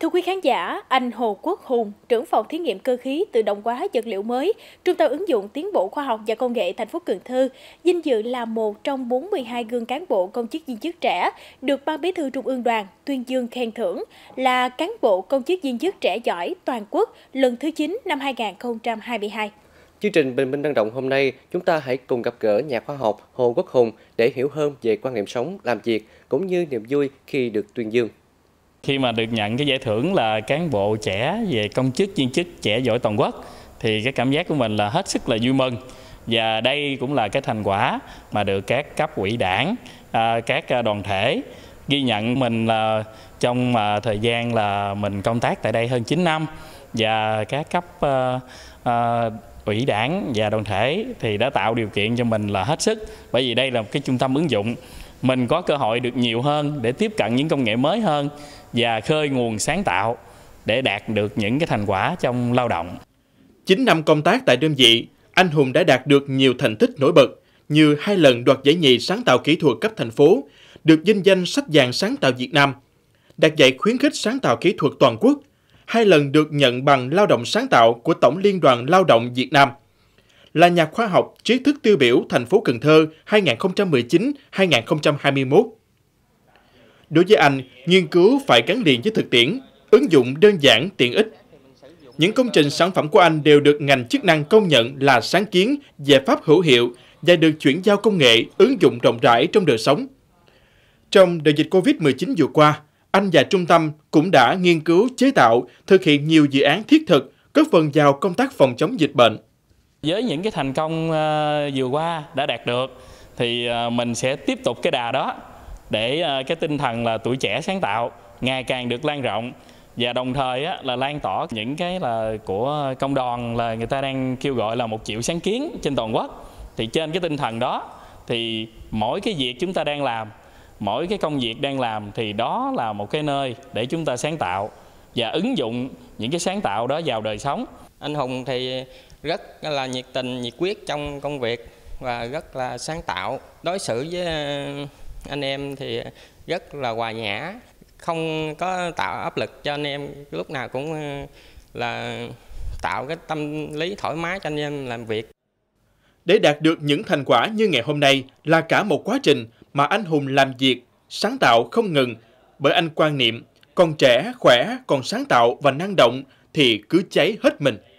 Thưa quý khán giả, anh Hồ Quốc Hùng, trưởng phòng thí nghiệm cơ khí tự động hóa vật liệu mới, Trung tâm ứng dụng tiến bộ khoa học và công nghệ thành phố Cần Thơ, vinh dự là một trong 42 gương cán bộ công chức viên chức trẻ được Ban Bí thư Trung ương Đoàn tuyên dương khen thưởng là cán bộ công chức viên chức trẻ giỏi toàn quốc lần thứ 9 năm 2022. Chương trình Bình Minh Năng Động hôm nay, chúng ta hãy cùng gặp gỡ nhà khoa học Hồ Quốc Hùng để hiểu hơn về quan niệm sống, làm việc cũng như niềm vui khi được tuyên dương. Khi mà được nhận cái giải thưởng là cán bộ trẻ về công chức viên chức trẻ giỏi toàn quốc thì cái cảm giác của mình là hết sức là vui mừng và đây cũng là cái thành quả mà được các cấp ủy đảng, à, các à, đoàn thể ghi nhận mình là trong mà thời gian là mình công tác tại đây hơn 9 năm và các cấp à, ủy đảng và đoàn thể thì đã tạo điều kiện cho mình là hết sức bởi vì đây là một cái trung tâm ứng dụng mình có cơ hội được nhiều hơn để tiếp cận những công nghệ mới hơn và khơi nguồn sáng tạo để đạt được những cái thành quả trong lao động. 9 năm công tác tại đơn vị, anh Hùng đã đạt được nhiều thành tích nổi bật như hai lần đoạt giải nhì sáng tạo kỹ thuật cấp thành phố, được vinh danh sách vàng sáng tạo Việt Nam, đạt giải khuyến khích sáng tạo kỹ thuật toàn quốc, hai lần được nhận bằng lao động sáng tạo của Tổng Liên đoàn Lao động Việt Nam – là nhà khoa học trí thức tiêu biểu thành phố Cần Thơ 2019-2021. Đối với anh, nghiên cứu phải gắn liền với thực tiễn, ứng dụng đơn giản tiện ích. Những công trình sản phẩm của anh đều được ngành chức năng công nhận là sáng kiến, giải pháp hữu hiệu và được chuyển giao công nghệ ứng dụng rộng rãi trong đời sống. Trong đại dịch Covid-19 vừa qua, anh và trung tâm cũng đã nghiên cứu chế tạo, thực hiện nhiều dự án thiết thực, góp phần vào công tác phòng chống dịch bệnh với những cái thành công ờ, vừa qua đã đạt được thì ờ, mình sẽ tiếp tục cái đà đó để ờ, cái tinh thần là tuổi trẻ sáng tạo ngày càng được lan rộng và đồng thời là lan tỏa những cái là của công đoàn là người ta đang kêu gọi là một triệu sáng kiến trên toàn quốc thì trên cái tinh thần đó thì mỗi cái việc chúng ta đang làm mỗi cái công việc đang làm thì đó là một cái nơi để chúng ta sáng tạo và ứng dụng những cái sáng tạo đó vào đời sống. Anh Hùng thì rất là nhiệt tình, nhiệt quyết trong công việc và rất là sáng tạo. Đối xử với ờ, anh em thì rất là hòa nhã, không có tạo áp lực cho anh em lúc nào cũng ờ, là tạo cái tâm lý thoải mái cho anh em làm việc. Để đạt được những thành quả như ngày hôm nay là cả một quá trình mà anh Hùng làm việc, sáng tạo không ngừng bởi anh quan niệm còn trẻ, khỏe, còn sáng tạo và năng động thì cứ cháy hết mình.